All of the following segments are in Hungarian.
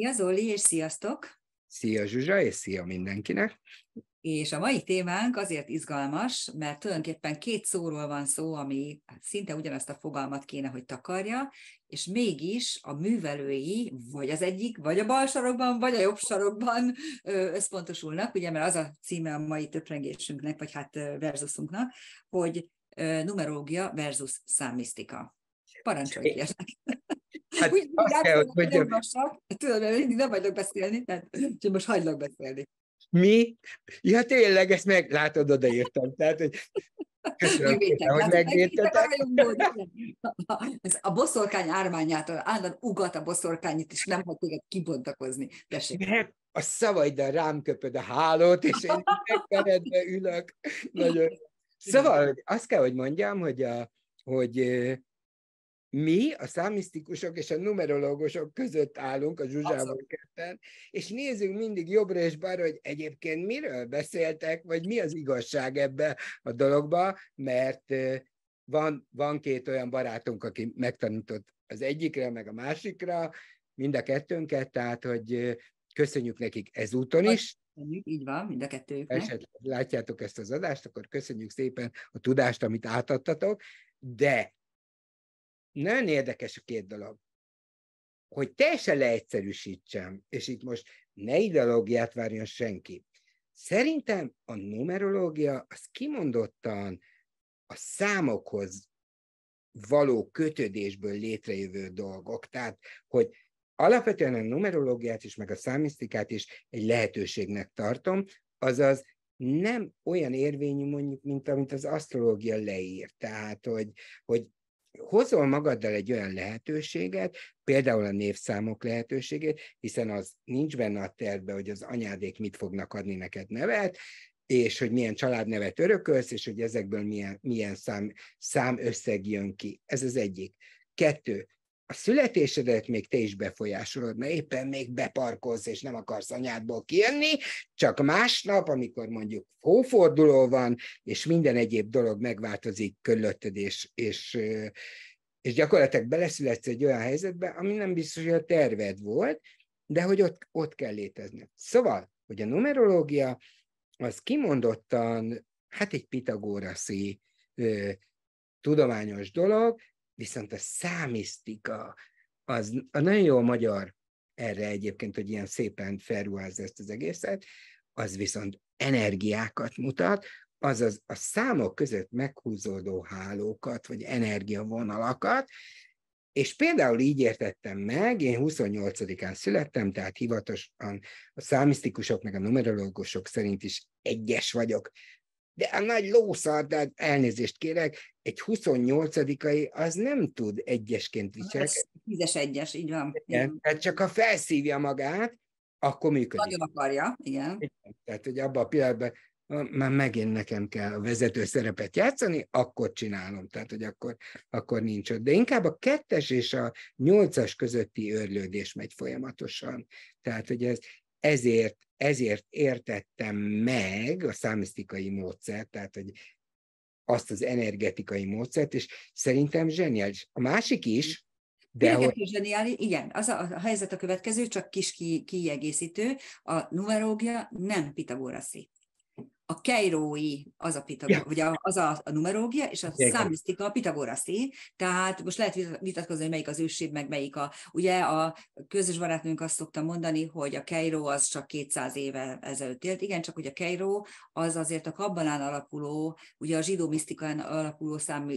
Szia Zoli, és sziasztok! Szia Zsuzsa, és szia mindenkinek! És a mai témánk azért izgalmas, mert tulajdonképpen két szóról van szó, ami szinte ugyanazt a fogalmat kéne, hogy takarja, és mégis a művelői vagy az egyik, vagy a bal sarokban, vagy a jobb sarokban összpontosulnak, ugye, mert az a címe a mai töprengésünknek, vagy hát versusunknak, hogy numerológia versus számisztika. Parancsolj, Hát úgy azt kell, hogy mondjam. Lassak, tudod, mert mindig nem vagyok beszélni, tehát csak most hagylak beszélni. Mi? Ja tényleg, ezt meg látod, odaírtam. Tehát, hogy Köszönöm szépen, hogy megértetek. A boszorkány ármányát, állandóan ugat a boszorkányit, és is nem hagy téged kibontakozni. Tessék. De a szavaiddal rám köpöd a hálót, és én megkeredve ülök. Nagyon. Szóval azt kell, hogy mondjam, hogy, a, hogy mi, a számisztikusok és a numerológusok között állunk a Zsuzsával ketten, és nézzük mindig jobbra és balra, hogy egyébként miről beszéltek, vagy mi az igazság ebbe a dologba, mert van, van két olyan barátunk, aki megtanított az egyikre, meg a másikra, mind a kettőnket, tehát hogy köszönjük nekik ezúton is. Köszönjük, így van, mind a kettőjüknek. Esetleg látjátok ezt az adást, akkor köszönjük szépen a tudást, amit átadtatok, de nagyon érdekes a két dolog. Hogy teljesen leegyszerűsítsem, és itt most ne ideológiát várjon senki. Szerintem a numerológia az kimondottan a számokhoz való kötődésből létrejövő dolgok. Tehát, hogy alapvetően a numerológiát is, meg a számisztikát is egy lehetőségnek tartom, azaz nem olyan érvényű mondjuk, mint amit az asztrológia leír. Tehát, hogy, hogy hozol magaddal egy olyan lehetőséget, például a névszámok lehetőségét, hiszen az nincs benne a tervben, hogy az anyádék mit fognak adni neked nevet, és hogy milyen családnevet örökölsz, és hogy ezekből milyen, milyen szám, szám összeg jön ki. Ez az egyik. Kettő, a születésedet még te is befolyásolod, mert éppen még beparkolsz, és nem akarsz anyádból kijönni, csak másnap, amikor mondjuk hóforduló van, és minden egyéb dolog megváltozik körülötted, és, és, és gyakorlatilag beleszületsz egy olyan helyzetbe, ami nem biztos, hogy a terved volt, de hogy ott, ott kell létezni. Szóval, hogy a numerológia az kimondottan, hát egy pitagóraszi tudományos dolog, viszont a számisztika, az a nagyon jó a magyar erre egyébként, hogy ilyen szépen felruház ezt az egészet, az viszont energiákat mutat, azaz a számok között meghúzódó hálókat, vagy energiavonalakat, és például így értettem meg, én 28-án születtem, tehát hivatosan a számisztikusok meg a numerológusok szerint is egyes vagyok de a nagy lószar, de elnézést kérek, egy 28-ai az nem tud egyesként viselkedni. Tízes egyes, így van. Igen, tehát csak ha felszívja magát, akkor működik. Nagyon akarja, igen. igen. Tehát, hogy abban a pillanatban már megint nekem kell a vezető szerepet játszani, akkor csinálom, tehát hogy akkor, akkor nincs ott. De inkább a kettes és a nyolcas közötti örlődés megy folyamatosan. Tehát, hogy ez, ezért, ezért értettem meg a számisztikai módszert, tehát hogy azt az energetikai módszert, és szerintem zseniális. A másik is, de hogy... zseniális, igen, az a, a helyzet a következő, csak kis ki, kiegészítő, a numerógia nem pitagóraszi a keirói az a, pitagor, yeah. a az a, a numerológia, és a yeah. számisztika a pitagoraszi, tehát most lehet vitatkozni, hogy melyik az ősébb, meg melyik a, ugye a közös barátnőnk azt szokta mondani, hogy a keiró az csak 200 éve ezelőtt élt, igen, csak hogy a keiró az azért a kabbalán alapuló, ugye a zsidó misztikán alapuló szám,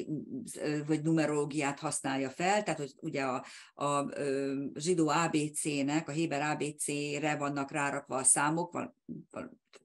vagy numerológiát használja fel, tehát hogy ugye a, a, a zsidó ABC-nek, a héber ABC-re vannak rárakva a számok, van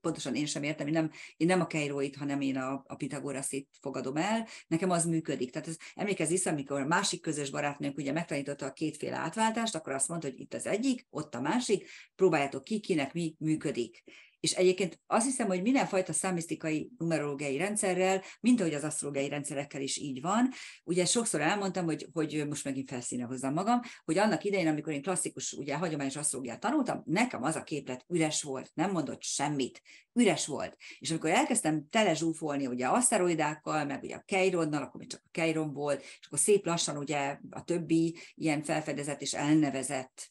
pontosan én sem értem, én nem, én nem a keiróit, hanem én a, a pitagoraszit fogadom el, nekem az működik. Tehát ez, emlékezz vissza, amikor a másik közös barátnőnk ugye megtanította a kétféle átváltást, akkor azt mondta, hogy itt az egyik, ott a másik, próbáljátok ki, kinek mi működik. És egyébként azt hiszem, hogy mindenfajta számisztikai numerológiai rendszerrel, mint ahogy az asztrológiai rendszerekkel is így van, ugye sokszor elmondtam, hogy, hogy most megint felszíne hozzám magam, hogy annak idején, amikor én klasszikus, ugye hagyományos asztrológiát tanultam, nekem az a képlet üres volt, nem mondott semmit, üres volt. És amikor elkezdtem telezsúfolni ugye aszteroidákkal, meg ugye a Keironnal, akkor még csak a Keiron volt, és akkor szép lassan ugye a többi ilyen felfedezett és elnevezett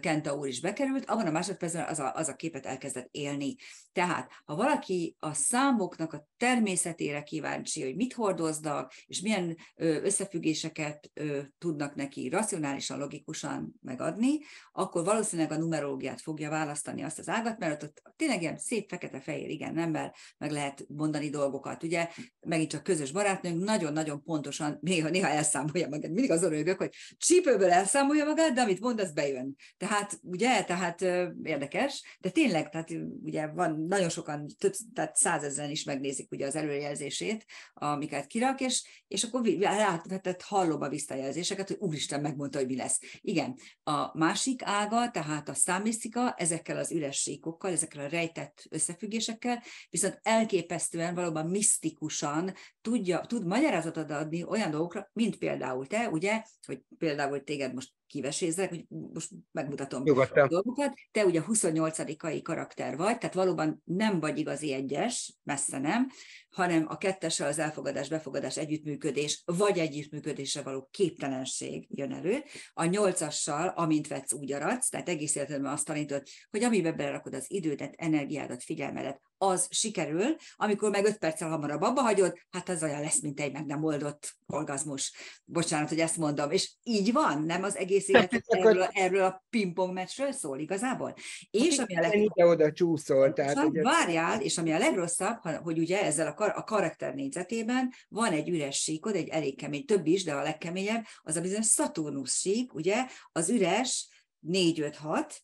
Kenta úr is bekerült, abban a másodpercben az a, az a képet elkezdett élni tenni. Tehát, ha valaki a számoknak a természetére kíváncsi, hogy mit hordoznak, és milyen összefüggéseket tudnak neki racionálisan, logikusan megadni, akkor valószínűleg a numerológiát fogja választani azt az ágat, mert ott tényleg ilyen szép fekete-fehér igen nem, mert meg lehet mondani dolgokat. Ugye megint csak közös barátnőnk nagyon-nagyon pontosan néha, néha elszámolja magát. Mindig az rögök, hogy csípőből elszámolja magát, de amit mond, az bejön. Tehát, ugye, tehát érdekes, de tényleg, tehát ugye ugye van nagyon sokan, több, tehát százezren is megnézik ugye az előrejelzését, amiket kirak, és, és akkor lehetett hallom a visszajelzéseket, hogy úristen megmondta, hogy mi lesz. Igen, a másik ága, tehát a számisztika ezekkel az ürességokkal, ezekkel a rejtett összefüggésekkel, viszont elképesztően valóban misztikusan tudja, tud magyarázatot adni olyan dolgokra, mint például te, ugye, hogy például téged most kivesézek, hogy most megmutatom Jogottam. a dolgokat. Te ugye 28-ai karakter vagy, tehát valóban nem vagy igazi egyes, messze nem, hanem a kettese az elfogadás, befogadás, együttműködés, vagy együttműködésre való képtelenség jön elő. A nyolcassal, amint vetsz, úgy aradsz, tehát egész életedben azt tanítod, hogy amiben belerakod az idődet, energiádat, figyelmedet, az sikerül, amikor meg öt perccel hamarabb abba hagyod, hát az olyan lesz, mint egy meg nem oldott orgazmus. Bocsánat, hogy ezt mondom. És így van, nem az egész hát, élet erről, a, erről a pingpong meccsről szól igazából. És ami a legrosszabb... oda csúszol. Tehát, hogy várjál, és ami a legrosszabb, hogy ugye ezzel a, kar, a karakter négyzetében van egy üres síkod, egy elég kemény, több is, de a legkeményebb, az a bizonyos Saturnus sík, ugye, az üres 4-5-6,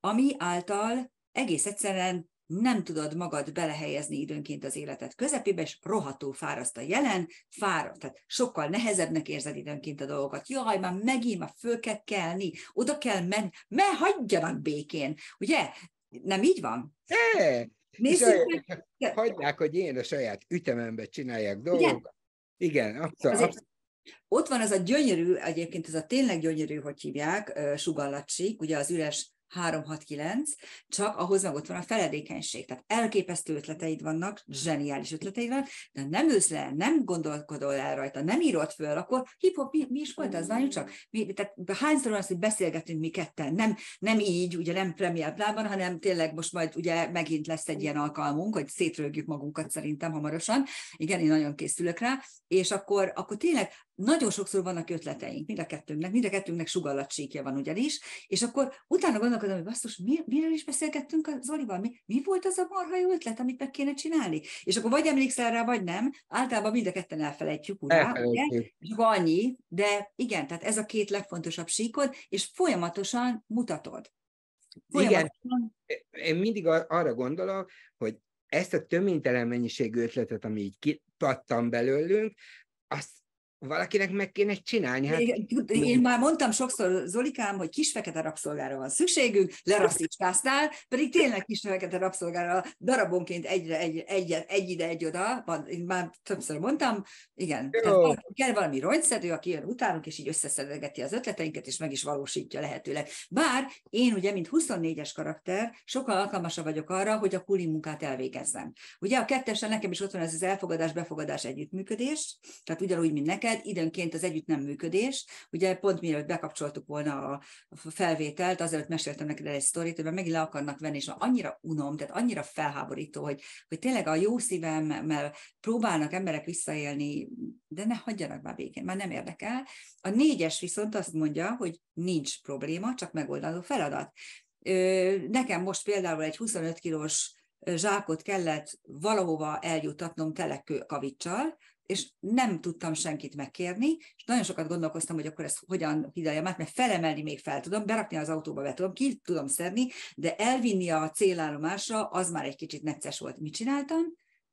ami által egész egyszerűen nem tudod magad belehelyezni időnként az életed közepébe, és rohadtul fáraszt a jelen, fáraszt, tehát sokkal nehezebbnek érzed időnként a dolgokat. Jaj, már megint, már föl kell kelni, oda kell menni, me hagyjanak békén, ugye? Nem így van? É, Nézzük meg. Hagyják, hogy én a saját ütemembe csinálják dolgokat. Igen, Igen abszolút. Abszol- ott van ez a gyönyörű, egyébként ez a tényleg gyönyörű, hogy hívják, sugallatsik, ugye az üres 369, csak ahhoz meg ott van a feledékenység. Tehát elképesztő ötleteid vannak, zseniális ötleteid vannak, de nem ősz le, nem gondolkodol el rajta, nem írod föl, akkor hip-hop, mi, mi is volt az, lányú csak? Mi, tehát hányszor van az, hogy beszélgetünk mi ketten? Nem, nem így, ugye nem premier plában, hanem tényleg most majd ugye megint lesz egy ilyen alkalmunk, hogy szétrögjük magunkat szerintem hamarosan. Igen, én nagyon készülök rá, és akkor, akkor tényleg nagyon sokszor vannak ötleteink, mind a kettőnknek, mind a kettőnknek sugallatsíkja van ugyanis, és akkor utána gondol, gondolkodom, hogy basszus, mi, miről is beszélgettünk a Zolival? Mi, mi volt az a marha jó ötlet, amit meg kéne csinálni? És akkor vagy emlékszel rá, vagy nem. Általában mind a ketten elfelejtjük, urá, elfelejtjük. ugye? És annyi, de igen, tehát ez a két legfontosabb síkod, és folyamatosan mutatod. Folyamatosan... Igen. Én mindig arra gondolok, hogy ezt a töménytelen mennyiségű ötletet, ami így kipattam belőlünk, azt valakinek meg kéne csinálni. Hát... Én már mondtam sokszor Zolikám, hogy kis fekete rabszolgára van szükségünk, lerasszistáztál, pedig tényleg kis fekete rabszolgára darabonként egyre, egy, egy, egy ide, egy oda, van, én már többször mondtam, igen, valaki, kell valami rongyszedő, aki jön utánunk, és így összeszedegeti az ötleteinket, és meg is valósítja lehetőleg. Bár én ugye, mint 24-es karakter, sokkal alkalmasabb vagyok arra, hogy a kuli munkát elvégezzem. Ugye a kettesen nekem is ott van ez az elfogadás, befogadás, együttműködés, tehát ugyanúgy, mint neked, lehet időnként az együtt nem működés. Ugye pont mielőtt bekapcsoltuk volna a felvételt, azelőtt meséltem neked egy sztorit, hogy megint le akarnak venni, és annyira unom, tehát annyira felháborító, hogy, hogy tényleg a jó szívemmel próbálnak emberek visszaélni, de ne hagyjanak már békén, már nem érdekel. A négyes viszont azt mondja, hogy nincs probléma, csak megoldandó feladat. Nekem most például egy 25 kilós zsákot kellett valahova eljutatnom telekkavicsal, és nem tudtam senkit megkérni, és nagyon sokat gondolkoztam, hogy akkor ezt hogyan hidaljem át, mert felemelni még fel tudom, berakni az autóba be tudom, ki tudom szedni, de elvinni a célállomásra, az már egy kicsit necces volt. Mit csináltam?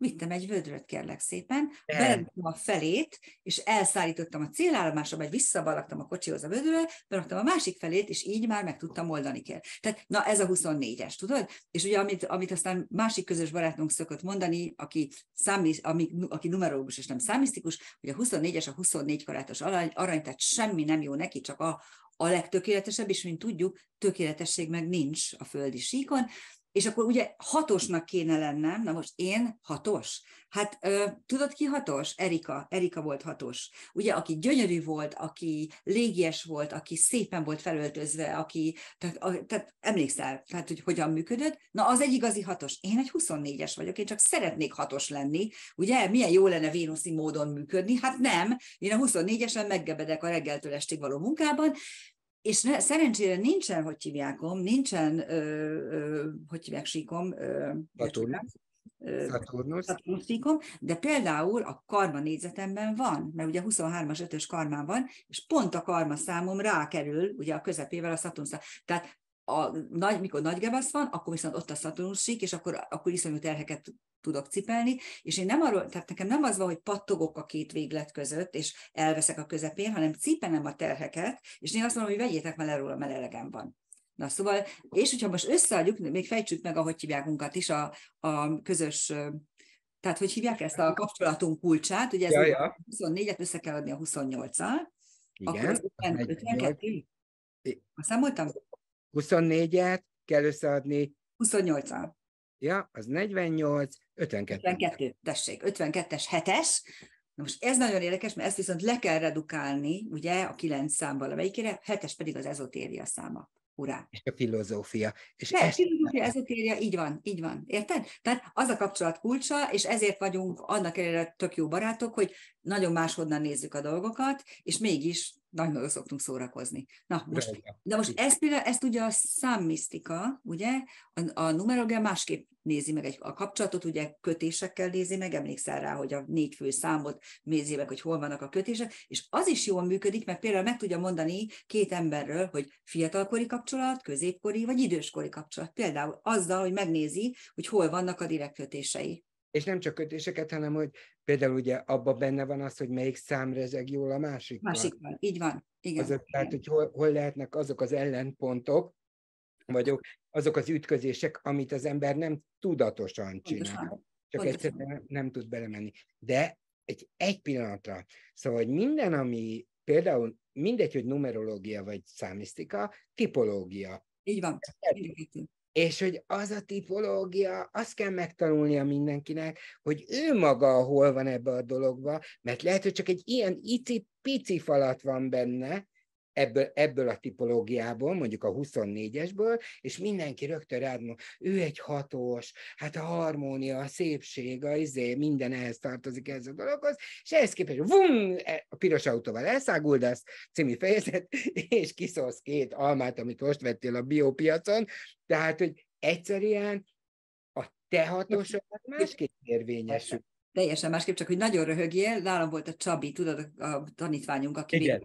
vittem egy vödröt, kérlek szépen, belettem a felét, és elszállítottam a célállomásra, vagy visszabalaktam a kocsihoz a vödröre, beraktam a másik felét, és így már meg tudtam oldani kell. Tehát, na ez a 24-es, tudod? És ugye, amit, amit aztán másik közös barátunk szokott mondani, aki, számi, ami, aki numerológus és nem számisztikus, hogy a 24-es a 24 karátos arany, arany, tehát semmi nem jó neki, csak a, a legtökéletesebb, és mint tudjuk, tökéletesség meg nincs a földi síkon, és akkor ugye hatosnak kéne lennem, na most én hatos. Hát ö, tudod ki hatos? Erika. Erika volt hatos. Ugye, aki gyönyörű volt, aki légies volt, aki szépen volt felöltözve, aki, tehát, a, tehát emlékszel, tehát, hogy hogyan működött? Na, az egy igazi hatos. Én egy 24-es vagyok, én csak szeretnék hatos lenni. Ugye, milyen jó lenne vénuszi módon működni? Hát nem. Én a 24-esen meggebedek a reggeltől estig való munkában, és ne, szerencsére nincsen, hogy hívjákom, nincsen, ö, ö, hogy hívják síkom, ö, Saturnus. de például a karma négyzetemben van, mert ugye 23-as 5-ös karmán van, és pont a karma számom rákerül ugye a közepével a Saturnusra. Tehát a nagy, mikor nagy gebasz van, akkor viszont ott a szaturnusik, és akkor, akkor iszonyú terheket tudok cipelni, és én nem arról, tehát nekem nem az van, hogy pattogok a két véglet között, és elveszek a közepén, hanem cipenem a terheket, és én azt mondom, hogy vegyétek már erről, mert elegem van. Na szóval, és hogyha most összeadjuk, még fejtsük meg, ahogy hívják munkat is, a, a közös tehát, hogy hívják ezt a kapcsolatunk kulcsát, ugye ez ja, ja. 24-et össze kell adni a 28-al, akkor az 52, azt számoltam? 24-et kell összeadni. 28-al. Ja, az 48, 52. 52, tessék, 52-es, 7-es. Na most ez nagyon érdekes, mert ezt viszont le kell redukálni, ugye, a 9 szám valamelyikére, 7-es pedig az ezotéria száma. Urá. És a filozófia. És De, ezt... filozófia, ezotéria, így van, így van. Érted? Tehát az a kapcsolat kulcsa, és ezért vagyunk annak ellenére tök jó barátok, hogy nagyon máshonnan nézzük a dolgokat, és mégis nagyon szoktunk szórakozni. Na, most, de most ezt, például, ezt ugye a számmisztika, ugye, a, a numerológia másképp nézi meg, egy, a kapcsolatot ugye kötésekkel nézi meg, emlékszel rá, hogy a négy fő számot nézi meg, hogy hol vannak a kötések, és az is jól működik, mert például meg tudja mondani két emberről, hogy fiatalkori kapcsolat, középkori vagy időskori kapcsolat, például azzal, hogy megnézi, hogy hol vannak a direkt kötései. És nem csak kötéseket, hanem hogy például ugye abban benne van az, hogy melyik szám rezeg jól a másikban Másikkal, így van. Igen. Azok, Tehát, hogy hol, hol lehetnek azok az ellenpontok, vagyok, azok az ütközések, amit az ember nem tudatosan csinál. Pontosan. Csak Pontosan. egyszerűen nem tud belemenni. De egy, egy pillanatra. Szóval, hogy minden, ami például mindegy, hogy numerológia vagy számisztika, tipológia. Így van. Így van és hogy az a tipológia, azt kell megtanulnia mindenkinek, hogy ő maga hol van ebbe a dologba, mert lehet, hogy csak egy ilyen pici falat van benne, ebből, ebből a tipológiából, mondjuk a 24-esből, és mindenki rögtön rád mond, ő egy hatós, hát a harmónia, a szépség, a izé, minden ehhez tartozik ez a dologhoz, és ehhez képest vum, e, a piros autóval elszáguldasz, című fejezet, és kiszólsz két almát, amit most vettél a biopiacon, tehát, hogy egyszerűen a te hatósokat másképp érvényesül teljesen másképp, csak hogy nagyon röhögjél, nálam volt a Csabi, tudod, a tanítványunk, aki végig,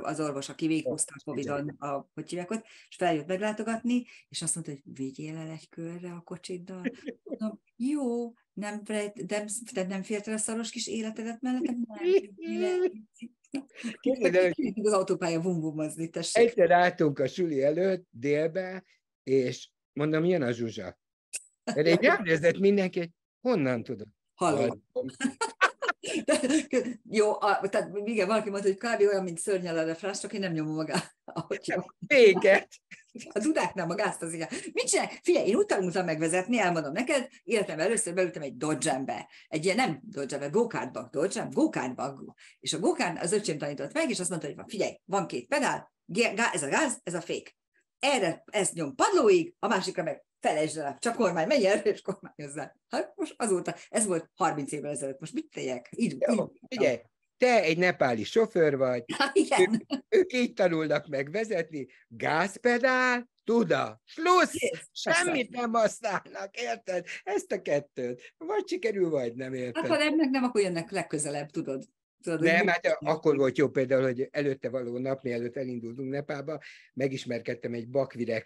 az orvos, aki végighúzta a Covid-on, a, hogy hívják ott, és feljött meglátogatni, és azt mondta, hogy vigyél el egy körre a kocsiddal. Mondom, jó, nem, nem, nem, nem a szaros kis életedet mellettem? Nem, Kérdez, az autópálya vumbumozni, tessék. Egyszer álltunk a suli előtt, délbe, és mondom, jön a Zsuzsa. Mert egy ránézett mindenki, honnan tudod? hallom. jó, a, tehát igen, valaki mondta, hogy kb. olyan, mint szörnyelele frás, csak én nem nyomom gázt. Véget. Az nem, a gázt az igen. Mit csinál? Figyelj, én úgy tanultam megvezetni, elmondom neked, életemben először beültem egy dodge egy ilyen nem dodge go-kartba, dodge go-kartba. És a go az öcsém tanított meg, és azt mondta, hogy van, figyelj, van két pedál, ez a gáz, ez a fék. Erre ezt nyom padlóig, a másikra meg felejtsd el, csak kormány, menj el, és kormányozzál. Hát most azóta, ez volt 30 évvel ezelőtt, most mit tegyek? Így, Jó, így te egy nepáli sofőr vagy, ha, ah, igen. Ők, ők így tanulnak meg vezetni, gázpedál, tuda, slussz, yes, semmit persze. nem használnak, érted? Ezt a kettőt. Vagy sikerül, vagy nem érted. Hát, ha nem, meg nem, akkor jönnek legközelebb, tudod. Tudod, nem, hát akkor volt jó például, hogy előtte való nap, mielőtt elindultunk Nepába, megismerkedtem egy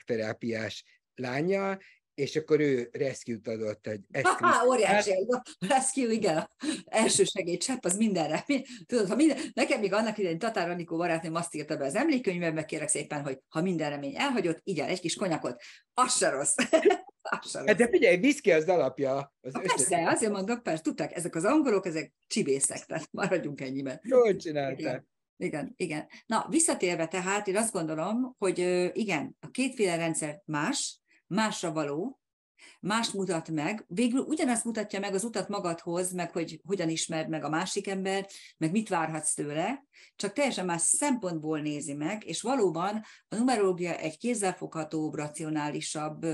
terápiás lánya, és akkor ő rescue-t adott egy eszküvőt. Ha, óriási, hát- rescue, igen, első segédcsepp, az mindenre. Tudod, ha minden, nekem még annak idején Tatár Anikó barátném azt írta be az emlékönyvembe, kérek szépen, hogy ha minden remény elhagyott, igen, egy kis konyakot, az se rossz. Hát de figyelj, viszki az alapja. Az ha persze, azért mondom, persze, tudták, ezek az angolok, ezek csibészek, tehát maradjunk ennyiben. Jól csinálták. Igen. Igen, igen. Na, visszatérve tehát, én azt gondolom, hogy igen, a kétféle rendszer más, másra való, más mutat meg, végül ugyanazt mutatja meg az utat magadhoz, meg hogy hogyan ismerd meg a másik ember, meg mit várhatsz tőle, csak teljesen más szempontból nézi meg, és valóban a numerológia egy kézzelfoghatóbb, racionálisabb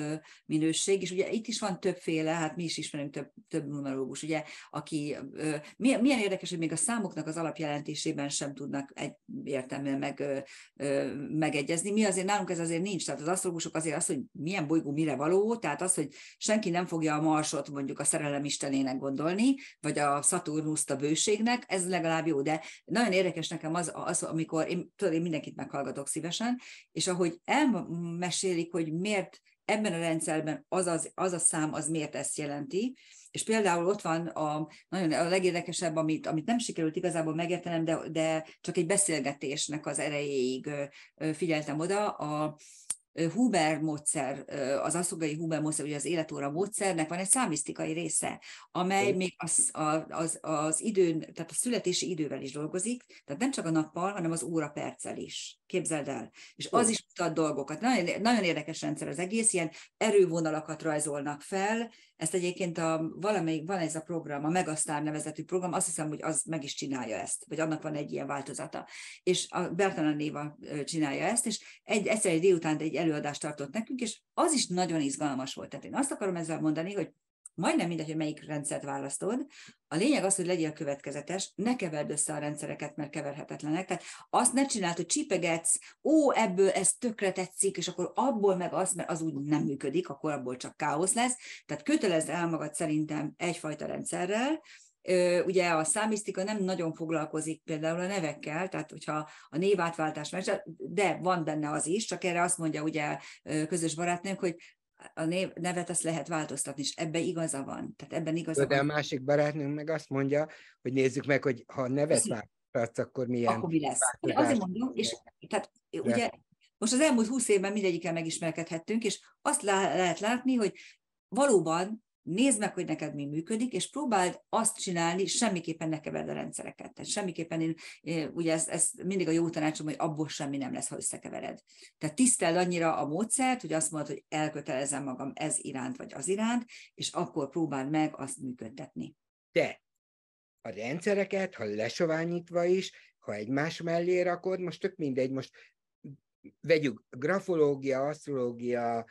minőség, és ugye itt is van többféle, hát mi is ismerünk több, több numerológus, ugye, aki, milyen, milyen érdekes, hogy még a számoknak az alapjelentésében sem tudnak egy, értelműen meg, megegyezni. Mi azért nálunk ez azért nincs, tehát az asztrológusok azért az, hogy milyen bolygó mire való, tehát az, hogy senki nem fogja a Marsot mondjuk a szerelem istenének gondolni, vagy a Szaturnuszt a bőségnek, ez legalább jó, de nagyon érdekes nekem az, az amikor én, tudod, én mindenkit meghallgatok szívesen, és ahogy elmesélik, hogy miért ebben a rendszerben az, az, az a szám, az miért ezt jelenti, és például ott van a, nagyon a legérdekesebb, amit, amit nem sikerült igazából megértenem, de, de csak egy beszélgetésnek az erejéig figyeltem oda, a, Huber módszer, az asztrogai Huber módszer, ugye az életóra módszernek van egy számisztikai része, amely még az, az, az időn, tehát a születési idővel is dolgozik, tehát nem csak a nappal, hanem az óra perccel is. Képzeld el. És az is mutat dolgokat. Nagyon, nagyon érdekes rendszer az egész, ilyen erővonalakat rajzolnak fel. Ezt egyébként a, valamelyik, van ez a program, a Megasztár nevezetű program, azt hiszem, hogy az meg is csinálja ezt, vagy annak van egy ilyen változata. És a Bertalan Néva csinálja ezt, és egy, egyszer egy délután egy előadást tartott nekünk, és az is nagyon izgalmas volt. Tehát én azt akarom ezzel mondani, hogy majdnem mindegy, hogy melyik rendszert választod, a lényeg az, hogy legyél következetes, ne keverd össze a rendszereket, mert keverhetetlenek. Tehát azt ne csináld, hogy csipegetsz, ó, ebből ez tökre tetszik, és akkor abból meg azt, mert az úgy nem működik, akkor abból csak káosz lesz. Tehát kötelezd el magad szerintem egyfajta rendszerrel, Ugye a számisztika nem nagyon foglalkozik például a nevekkel, tehát hogyha a névátváltás, de van benne az is, csak erre azt mondja ugye közös barátnőnk, hogy a név, nevet azt lehet változtatni, és ebben igaza van. Tehát ebben igaza De van. a másik barátnőnk meg azt mondja, hogy nézzük meg, hogy ha a nevet változtatsz, akkor milyen... Akkor mi lesz. Én azért mondom, és tehát De. ugye most az elmúlt húsz évben mindegyikkel megismerkedhettünk, és azt lá- lehet látni, hogy valóban nézd meg, hogy neked mi működik, és próbáld azt csinálni, semmiképpen ne keverd a rendszereket. Tehát semmiképpen én, eh, ugye ez, ez mindig a jó tanácsom, hogy abból semmi nem lesz, ha összekevered. Tehát tiszteld annyira a módszert, hogy azt mondod, hogy elkötelezem magam ez iránt, vagy az iránt, és akkor próbáld meg azt működtetni. De a rendszereket, ha lesoványítva is, ha egymás mellé rakod, most tök mindegy, most vegyük grafológia, asztrológia,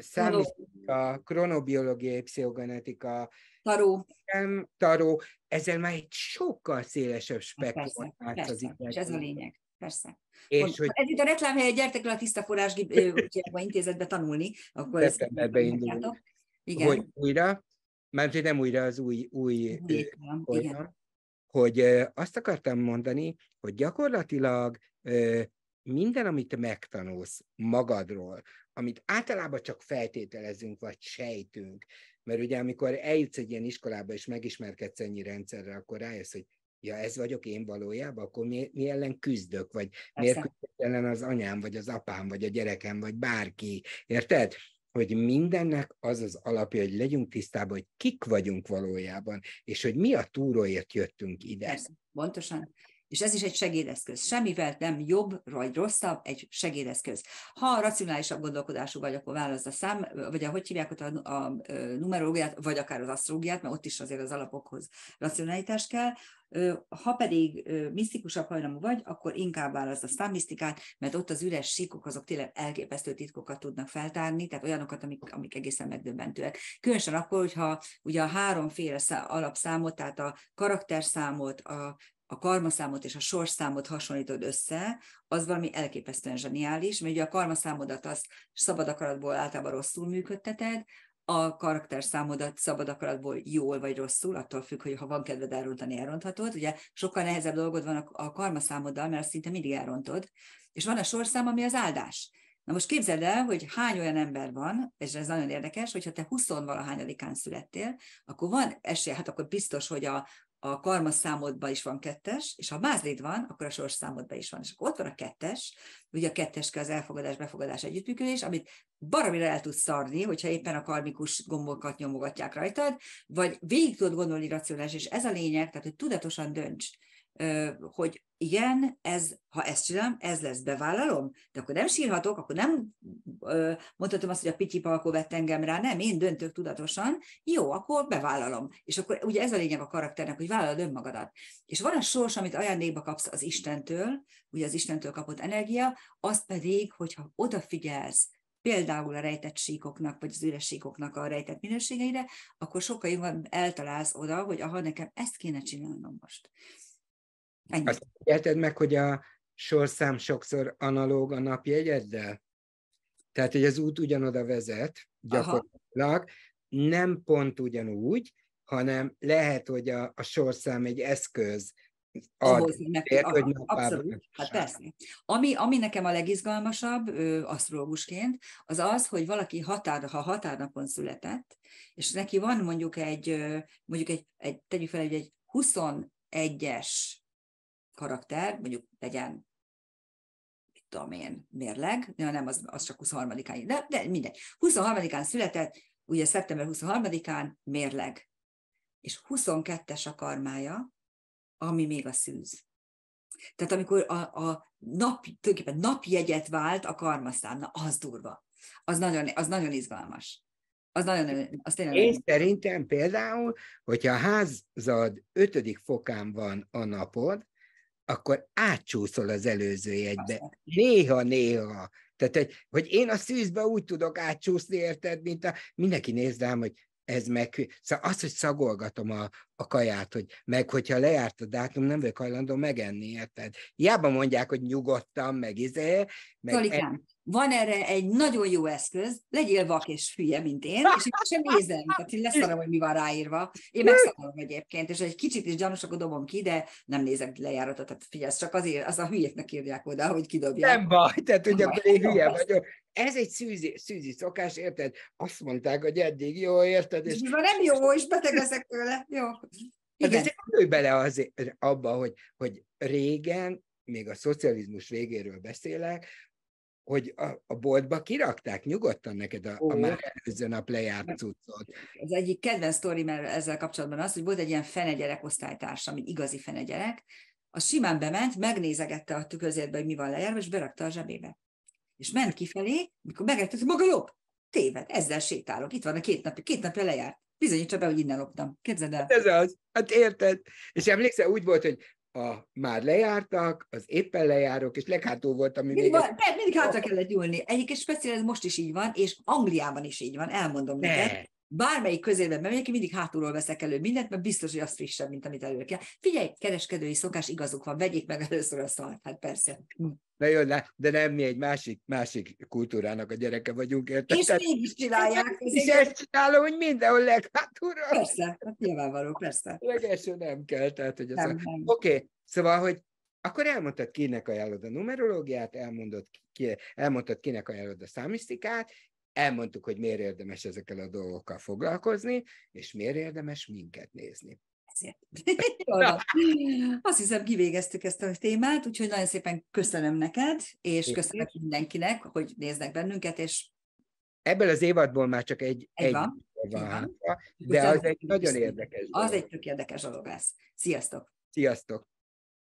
számítógépika, kronobiológiai pszichogenetika, taró. Nem, taró, ezzel már egy sokkal szélesebb hát spektrum az És ez a lényeg. Persze. És hogy... Ez itt a reklámhelye, gyertek le a tiszta forrás intézetbe tanulni, akkor ezt beindulunk. Igen. Hogy újra, mármint nem újra az új, új Végülön, olyan, igen. hogy azt akartam mondani, hogy gyakorlatilag minden, amit megtanulsz magadról, amit általában csak feltételezünk, vagy sejtünk. Mert ugye amikor eljutsz egy ilyen iskolába, és megismerkedsz ennyi rendszerrel, akkor rájössz, hogy ja, ez vagyok én valójában, akkor mi, mi ellen küzdök, vagy Persze. miért küzdök ellen az anyám, vagy az apám, vagy a gyerekem, vagy bárki, érted? Hogy mindennek az az alapja, hogy legyünk tisztában, hogy kik vagyunk valójában, és hogy mi a túróért jöttünk ide. Persze, pontosan. És ez is egy segédeszköz. Semmivel nem jobb vagy rosszabb, egy segédeszköz. Ha racionálisabb gondolkodású vagy, akkor válaszd a szám, vagy ahogy hívják ott a, a, numerológiát, vagy akár az asztrológiát, mert ott is azért az alapokhoz racionalitás kell. Ha pedig misztikusabb hajlamú vagy, akkor inkább válaszd a számmisztikát, mert ott az üres síkok azok tényleg elképesztő titkokat tudnak feltárni, tehát olyanokat, amik, amik egészen megdöbbentőek. Különösen akkor, hogyha ugye a háromféle alapszámot, tehát a karakterszámot, a a karmaszámot és a sorsszámot hasonlítod össze, az valami elképesztően zseniális, mert ugye a karmaszámodat azt szabad akaratból általában rosszul működteted, a karakterszámodat szabad akaratból jól vagy rosszul, attól függ, hogy ha van kedved elrontani, elronthatod. Ugye sokkal nehezebb dolgod van a karmaszámoddal, mert azt szinte mindig elrontod. És van a sorszám, ami az áldás. Na most képzeld el, hogy hány olyan ember van, és ez nagyon érdekes, hogyha te 20 valahányadikán születtél, akkor van esély, hát akkor biztos, hogy a, a karma számodban is van kettes, és ha mázlid van, akkor a sors számodban is van. És akkor ott van a kettes, ugye a ketteske az elfogadás, befogadás, együttműködés, amit baromira el tudsz szarni, hogyha éppen a karmikus gombokat nyomogatják rajtad, vagy végig tudod gondolni racionális, és ez a lényeg, tehát hogy tudatosan dönts hogy igen, ez, ha ezt csinálom, ez lesz, bevállalom, de akkor nem sírhatok, akkor nem ö, mondhatom azt, hogy a pityi palkó vett engem rá, nem, én döntök tudatosan, jó, akkor bevállalom. És akkor ugye ez a lényeg a karakternek, hogy vállalod önmagadat. És van a sors, amit ajándékba kapsz az Istentől, ugye az Istentől kapott energia, az pedig, hogyha odafigyelsz, például a rejtett síkoknak, vagy az üres síkoknak a rejtett minőségeire, akkor sokkal jobban eltalálsz oda, hogy aha, nekem ezt kéne csinálnom most. Ennyi. Azt érted meg, hogy a sorszám sokszor analóg a napjegyeddel? Tehát, hogy az út ugyanoda vezet gyakorlatilag, Aha. nem pont ugyanúgy, hanem lehet, hogy a, a sorszám egy eszköz, ad, ahhoz, neki, a hogy abszolút, hát persze. Ami, ami nekem a legizgalmasabb ö, asztrológusként, az az, hogy valaki határ, ha határnapon született, és neki van mondjuk egy, ö, mondjuk egy, egy tegyük fel, egy, egy 21-es karakter, mondjuk legyen mit tudom én, mérleg, ja, nem, az, az csak 23-án, de, de mindegy. 23-án született, ugye szeptember 23-án mérleg, és 22-es a karmája, ami még a szűz. Tehát amikor a, a nap, tulajdonképpen napjegyet vált a karmaszám, na az durva. Az nagyon, az nagyon izgalmas. Az nagyon, az tényleg... Én szerintem például, hogyha a házad ötödik fokán van a napod, akkor átcsúszol az előző jegybe. Néha-néha. Tehát, hogy, hogy én a szűzbe úgy tudok átcsúszni, érted, mint a... Mindenki néz rám, hogy ez meg, szóval az, hogy szagolgatom a, a kaját, hogy meg hogyha lejárt a dátum, nem vagyok hajlandó megenni, érted? Hiába mondják, hogy nyugodtan, meg izé. Meg Talikám, en... E- van erre egy nagyon jó eszköz, legyél vak és hülye, mint én, és itt sem nézem, tehát én leszarom, hogy mi van ráírva. Én megszakolom egyébként, és egy kicsit is gyanús, akkor dobom ki, de nem nézem lejáratot, tehát figyelsz, csak azért, az a hülyéknek írják oda, hogy kidobják. Nem baj, tehát ugye hogy én hülye vagyok, ez egy szűzi, szűzi szokás, érted? Azt mondták, hogy eddig jó, érted? És... Van, nem jó, és beteg leszek tőle. Jó. Hát Igen. Hát ez bele azért abba, hogy, hogy régen, még a szocializmus végéről beszélek, hogy a, a boltba kirakták nyugodtan neked a, Ó, a már előző nap lejárt cuccot. Az egyik kedvenc sztori, mert ezzel kapcsolatban az, hogy volt egy ilyen fene gyerek osztálytársam, egy igazi fene gyerek, a simán bement, megnézegette a tükörzétbe, hogy mi van lejárva, és berakta a zsebébe. És ment kifelé, mikor hogy maga jobb. Téved, ezzel sétálok. Itt van a két napja, két napja lejárt. Bizonyítsa be, hogy innen loptam. Képzeld el. Ez az. Hát érted? És emlékszel, úgy volt, hogy a már lejártak, az éppen lejárok, és leghátó volt, ami mindig, még... Van, mindig hátra kellett nyúlni. egyik és speciális most is így van, és Angliában is így van, elmondom ne. neked bármelyik közébe bemegyek, mindig hátulról veszek elő mindent, mert biztos, hogy az frissebb, mint amit elő kell. Figyelj, kereskedői szokás igazuk van, vegyék meg először a szart, hát persze. Hm. Na jó, de nem mi egy másik, másik kultúrának a gyereke vagyunk, érted? És mégis csinálják. És ezt csinálom, hogy mindenhol leghátulról. Persze, hát nyilvánvaló, persze. Legelső nem kell, tehát hogy az... Oké, szóval, hogy akkor elmondtad, kinek ajánlod a numerológiát, elmondod, ki, elmondtad, kinek ajánlod a számisztikát, elmondtuk, hogy miért érdemes ezekkel a dolgokkal foglalkozni, és miért érdemes minket nézni. Ezért. Azt hiszem, kivégeztük ezt a témát, úgyhogy nagyon szépen köszönöm neked, és Én köszönöm is. mindenkinek, hogy néznek bennünket, és Ebből az évadból már csak egy, egy, egy van, van hátra, de Ugyan, az egy nagyon érdekes Az dolog. egy tök érdekes dolog lesz. Sziasztok! Sziasztok!